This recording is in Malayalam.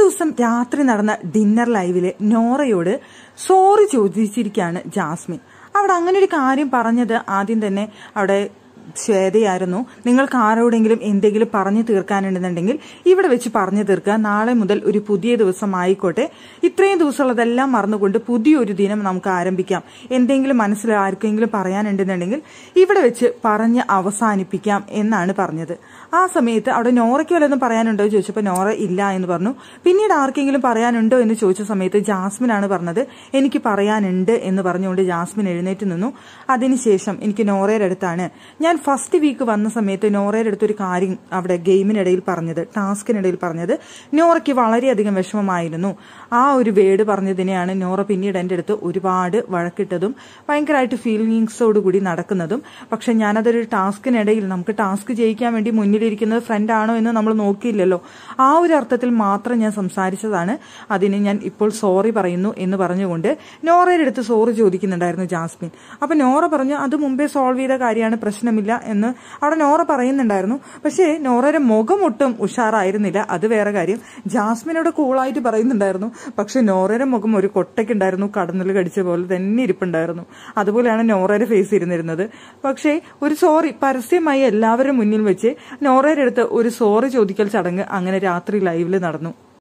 ദിവസം രാത്രി നടന്ന ഡിന്നർ ലൈവില് നോറയോട് സോറി ചോദിച്ചിരിക്കുകയാണ് ജാസ്മിൻ അവിടെ അങ്ങനെ ഒരു കാര്യം പറഞ്ഞത് ആദ്യം തന്നെ അവിടെ ശ്വേതയായിരുന്നു നിങ്ങൾക്ക് ആരോടെങ്കിലും എന്തെങ്കിലും പറഞ്ഞു തീർക്കാനുണ്ടെന്നുണ്ടെങ്കിൽ ഇവിടെ വെച്ച് പറഞ്ഞു തീർക്കുക നാളെ മുതൽ ഒരു പുതിയ ദിവസം ആയിക്കോട്ടെ ഇത്രയും ദിവസമുള്ളതെല്ലാം മറന്നുകൊണ്ട് പുതിയൊരു ദിനം നമുക്ക് ആരംഭിക്കാം എന്തെങ്കിലും മനസ്സിൽ ആർക്കെങ്കിലും പറയാനുണ്ടെന്നുണ്ടെങ്കിൽ ഇവിടെ വെച്ച് പറഞ്ഞ് അവസാനിപ്പിക്കാം എന്നാണ് പറഞ്ഞത് ആ സമയത്ത് അവിടെ നോറയ്ക്ക് വല്ലതും പറയാനുണ്ടോ എന്ന് ചോദിച്ചപ്പോൾ നോറ ഇല്ല എന്ന് പറഞ്ഞു പിന്നീട് ആർക്കെങ്കിലും പറയാനുണ്ടോ എന്ന് ചോദിച്ച സമയത്ത് ജാസ്മിൻ ആണ് പറഞ്ഞത് എനിക്ക് പറയാനുണ്ട് എന്ന് പറഞ്ഞുകൊണ്ട് ജാസ്മിൻ എഴുന്നേറ്റ് നിന്നു അതിനുശേഷം എനിക്ക് നോറയുടെ അടുത്താണ് ഞാൻ ഫസ്റ്റ് വീക്ക് വന്ന സമയത്ത് നോറയുടെ അടുത്തൊരു കാര്യം അവിടെ ഗെയിമിനിടയിൽ പറഞ്ഞത് ടാസ്കിനിടയിൽ പറഞ്ഞത് നോറയ്ക്ക് വളരെയധികം വിഷമമായിരുന്നു ആ ഒരു വേഡ് പറഞ്ഞതിനെയാണ് നോറ പിന്നീട് എൻ്റെ അടുത്ത് ഒരുപാട് വഴക്കിട്ടതും ഭയങ്കരമായിട്ട് ഫീലിങ്സോട് കൂടി നടക്കുന്നതും പക്ഷെ ഞാനതൊരു ടാസ്കിനിടയിൽ നമുക്ക് ടാസ്ക് ജയിക്കാൻ വേണ്ടി മുന്നിലിരിക്കുന്നത് ഫ്രണ്ട് ആണോ എന്ന് നമ്മൾ നോക്കിയില്ലല്ലോ ആ ഒരു അർത്ഥത്തിൽ മാത്രം ഞാൻ സംസാരിച്ചതാണ് അതിന് ഞാൻ ഇപ്പോൾ സോറി പറയുന്നു എന്ന് പറഞ്ഞുകൊണ്ട് നോറയുടെ അടുത്ത് സോറി ചോദിക്കുന്നുണ്ടായിരുന്നു ജാസ്മിൻ അപ്പൊ നോറ പറഞ്ഞു അത് മുമ്പേ സോൾവ് ചെയ്ത കാര്യമാണ് പ്രശ്നമില്ല ഉണ്ടായിരുന്നില്ല എന്ന് അവിടെ നോറ പറയുന്നുണ്ടായിരുന്നു പക്ഷേ നോറയുടെ മുഖമൊട്ടും ഉഷാറായിരുന്നില്ല അത് വേറെ കാര്യം ജാസ്മിനോട് കൂളായിട്ട് പറയുന്നുണ്ടായിരുന്നു പക്ഷെ നോറയുടെ മുഖം ഒരു കൊട്ടയ്ക്കുണ്ടായിരുന്നു കടന്നിൽ കടിച്ച പോലെ തന്നെ ഇരിപ്പുണ്ടായിരുന്നു അതുപോലെയാണ് നോറയുടെ ഫേസ് ഇരുന്നിരുന്നത് പക്ഷേ ഒരു സോറി പരസ്യമായി എല്ലാവരും മുന്നിൽ വെച്ച് നോറയുടെ അടുത്ത് ഒരു സോറി ചോദിക്കൽ ചടങ്ങ് അങ്ങനെ രാത്രി ലൈവില് നടന്നു